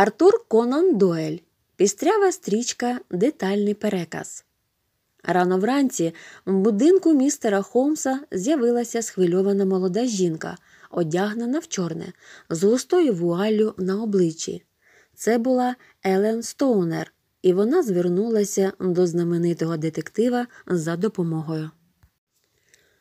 Артур Конан Дойль. Пістрява стрічка, детальний переказ. Рано вранці в будинку містера Холмса з'явилася схвильована молода жінка, одягнена в чорне, з густою вуаллю на обличчі. Це була Елен Стоунер, і вона звернулася до знаменитого детектива за допомогою.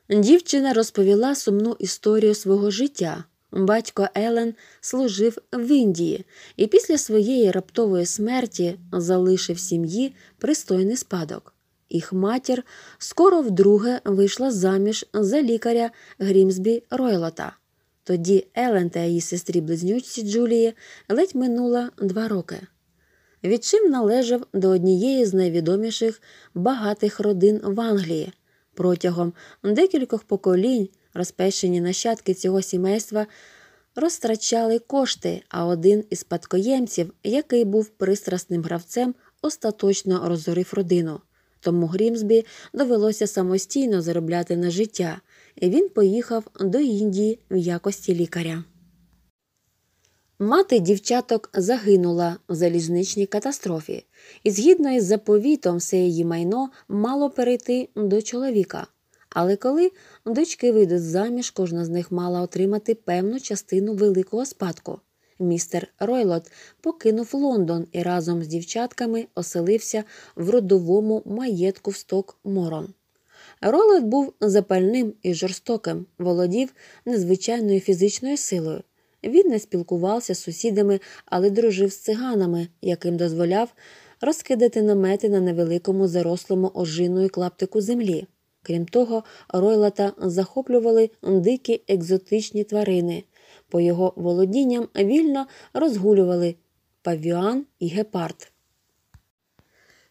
Дівчина розповіла сумну історію свого життя. Батько Елен служив в Індії і після своєї раптової смерті залишив сім'ї пристойний спадок. Їх матір скоро вдруге вийшла заміж за лікаря Грімсбі Ройлота. Тоді Елен та її сестрі близнючці Джулії ледь минула два роки. Відчим належав до однієї з найвідоміших багатих родин в Англії. Протягом декількох поколінь розпещені нащадки цього сімейства розтрачали кошти, а один із спадкоємців, який був пристрасним гравцем, остаточно розорив родину. Тому Грімсбі довелося самостійно заробляти на життя, і він поїхав до Індії в якості лікаря. Мати дівчаток загинула в залізничній катастрофі, і згідно із заповітом, все її майно мало перейти до чоловіка. Але коли дочки вийдуть заміж, кожна з них мала отримати певну частину великого спадку. Містер Ройлот покинув Лондон і разом з дівчатками оселився в родовому маєтку в сток Морон. Ройлот був запальним і жорстоким, володів незвичайною фізичною силою. Він не спілкувався з сусідами, але дружив з циганами, яким дозволяв розкидати намети на невеликому зарослому ожиною клаптику землі. Крім того, ройлата захоплювали дикі екзотичні тварини. По його володінням вільно розгулювали павіан і гепард.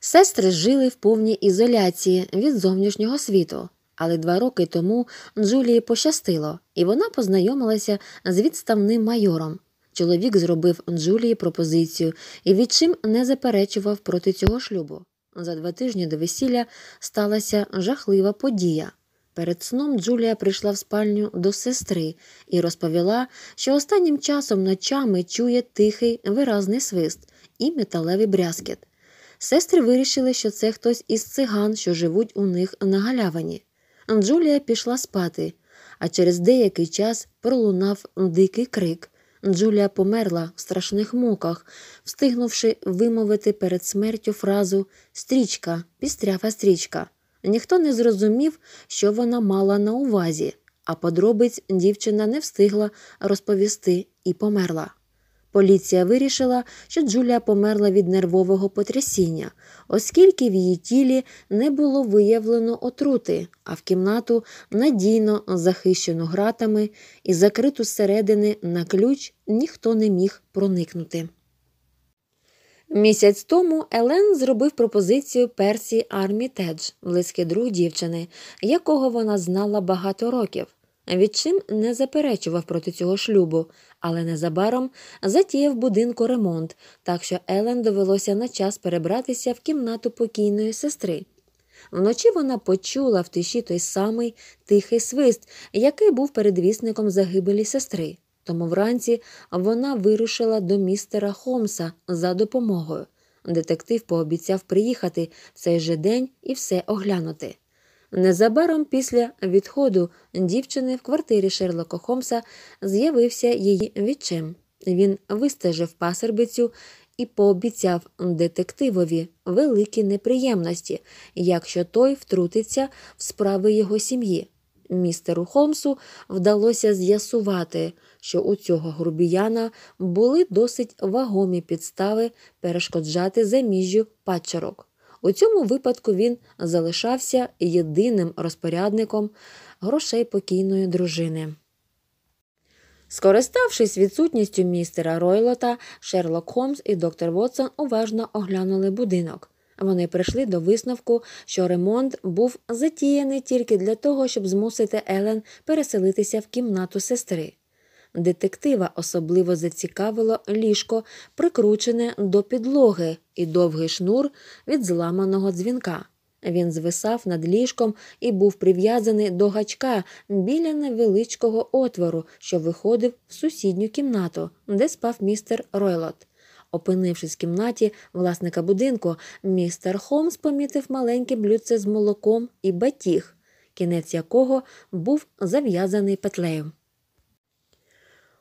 Сестри жили в повній ізоляції від зовнішнього світу, але два роки тому Джулії пощастило, і вона познайомилася з відставним майором. Чоловік зробив Джулії пропозицію і відчим не заперечував проти цього шлюбу. За два тижні до весілля сталася жахлива подія. Перед сном Джулія прийшла в спальню до сестри і розповіла, що останнім часом ночами чує тихий виразний свист і металевий брязкіт. Сестри вирішили, що це хтось із циган, що живуть у них на галявині. Джулія пішла спати, а через деякий час пролунав дикий крик. Джулія померла в страшних муках, встигнувши вимовити перед смертю фразу стрічка, пістрява стрічка. Ніхто не зрозумів, що вона мала на увазі, а подробиць дівчина не встигла розповісти і померла. Поліція вирішила, що Джулія померла від нервового потрясіння, оскільки в її тілі не було виявлено отрути, а в кімнату надійно захищену гратами і закриту зсередини на ключ ніхто не міг проникнути. Місяць тому Елен зробив пропозицію Персі Армітедж, близький друг дівчини, якого вона знала багато років. Відчим не заперечував проти цього шлюбу, але незабаром затіяв будинку ремонт, так що Елен довелося на час перебратися в кімнату покійної сестри. Вночі вона почула в тиші той самий тихий свист, який був передвісником загибелі сестри. Тому вранці вона вирушила до містера Холмса за допомогою. Детектив пообіцяв приїхати в цей же день і все оглянути. Незабаром після відходу дівчини в квартирі Шерлока Холмса з'явився її відчим. Він вистежив пасербицю і пообіцяв детективові великі неприємності, якщо той втрутиться в справи його сім'ї. Містеру Холмсу вдалося з'ясувати, що у цього грубіяна були досить вагомі підстави перешкоджати заміжжю падчерок. У цьому випадку він залишався єдиним розпорядником грошей покійної дружини. Скориставшись відсутністю містера Ройлота, Шерлок Холмс і доктор Вотсон уважно оглянули будинок. Вони прийшли до висновку, що ремонт був затіяний тільки для того, щоб змусити Елен переселитися в кімнату сестри. Детектива особливо зацікавило ліжко, прикручене до підлоги і довгий шнур від зламаного дзвінка. Він звисав над ліжком і був прив'язаний до гачка біля невеличкого отвору, що виходив в сусідню кімнату, де спав містер Ройлот. Опинившись в кімнаті власника будинку, містер Холмс помітив маленьке блюдце з молоком і батіг, кінець якого був зав'язаний петлею.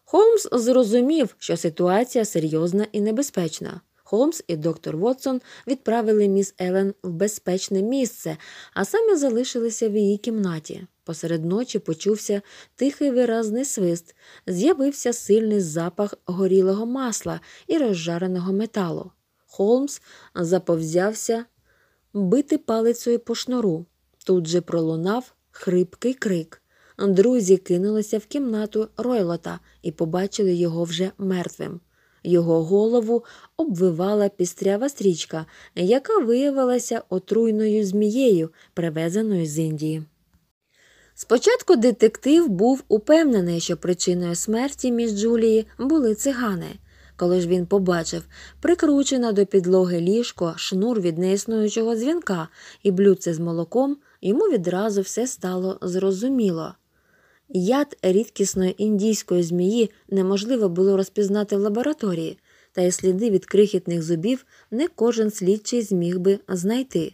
Холмс зрозумів, що ситуація серйозна і небезпечна. Холмс і доктор Вотсон відправили міс Елен в безпечне місце, а самі залишилися в її кімнаті. Посеред ночі почувся тихий виразний свист, з'явився сильний запах горілого масла і розжареного металу. Холмс заповзявся бити палицею по шнуру. Тут же пролунав хрипкий крик друзі кинулися в кімнату ройлота і побачили його вже мертвим. Його голову обвивала пістрява стрічка, яка виявилася отруйною змією, привезеною з Індії. Спочатку детектив був упевнений, що причиною смерті між Джулії були цигани. Коли ж він побачив, прикручена до підлоги ліжко, шнур від неіснуючого дзвінка і блюдце з молоком, йому відразу все стало зрозуміло. Яд рідкісної індійської змії неможливо було розпізнати в лабораторії, та й сліди від крихітних зубів не кожен слідчий зміг би знайти.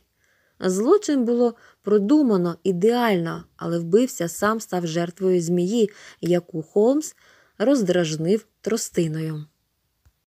Злочин було продумано ідеально, але вбився сам став жертвою змії, яку Холмс роздражнив тростиною.